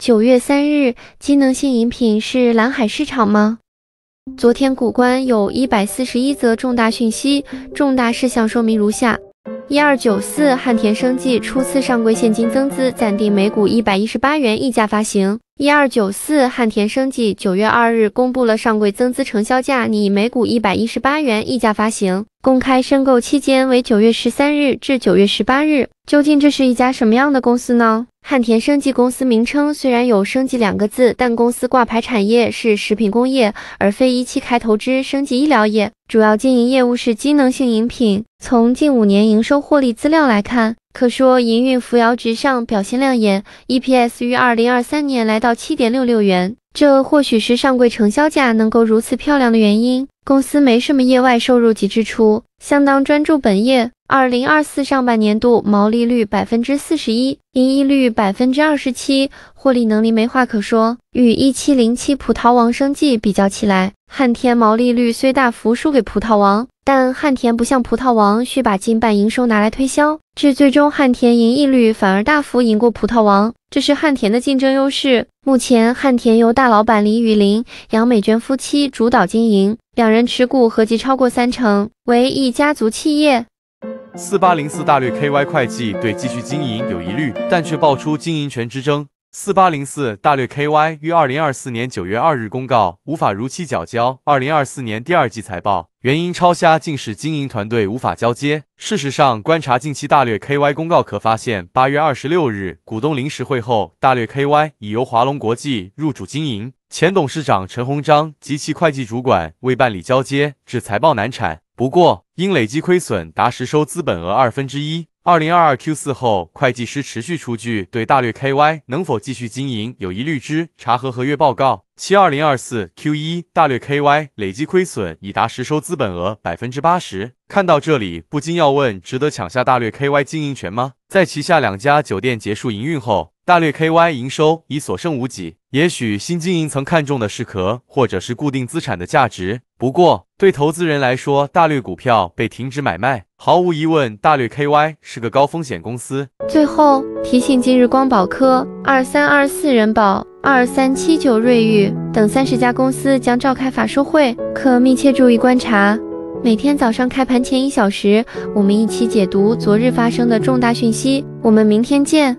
九月三日，机能性饮品是蓝海市场吗？昨天股关有一百四十一则重大讯息，重大事项说明如下：一二九四汉田生技初次上柜现金增资，暂定每股一百一十八元溢价发行。一二九四汉田生技九月二日公布了上柜增资承销价，拟每股一百一十八元溢价发行，公开申购期间为九月十三日至九月十八日。究竟这是一家什么样的公司呢？汉田生技公司名称虽然有“生技”两个字，但公司挂牌产业是食品工业，而非一期开头之“生技医疗业”。主要经营业务是机能性饮品。从近五年营收获利资料来看，可说营运扶摇直上，表现亮眼。EPS 于二零二三年来到七点六六元，这或许是上柜成交价能够如此漂亮的原因。公司没什么业外收入及支出，相当专注本业。二零二四上半年度毛利率百分之四十一，盈利率百分之二十七，获利能力没话可说。与一七零七葡萄王生计比较起来，汉田毛利率虽大幅输给葡萄王，但汉田不像葡萄王需把近半营收拿来推销，至最终汉田盈利率反而大幅赢过葡萄王，这是汉田的竞争优势。目前汉田由大老板李雨林、杨美娟夫妻主导经营，两人持股合计超过三成，为一家族企业。四八零四大略 KY 会计对继续经营有疑虑，但却爆出经营权之争。四八零四大略 KY 于二零二四年九月二日公告，无法如期缴交二零二四年第二季财报，原因超瞎，竟使经营团队无法交接。事实上，观察近期大略 KY 公告，可发现八月二十六日股东临时会后，大略 KY 已由华龙国际入主经营，前董事长陈鸿章及其会计主管未办理交接，致财报难产。不过，因累积亏损达实收资本额二分之一，二零二二 Q 四后，会计师持续出具对大略 KY 能否继续经营有疑虑之查核合约报告。七二零二四 Q 一大略 KY 累计亏损已达实收资本额百分之八十。看到这里，不禁要问：值得抢下大略 KY 经营权吗？在旗下两家酒店结束营运后，大略 KY 营收已所剩无几。也许新经营层看重的是壳，或者是固定资产的价值。不过，对投资人来说，大略股票被停止买卖，毫无疑问，大略 KY 是个高风险公司。最后提醒：今日光宝科二三二四人保。二三七九、瑞昱等三十家公司将召开法说会，可密切注意观察。每天早上开盘前一小时，我们一起解读昨日发生的重大讯息。我们明天见。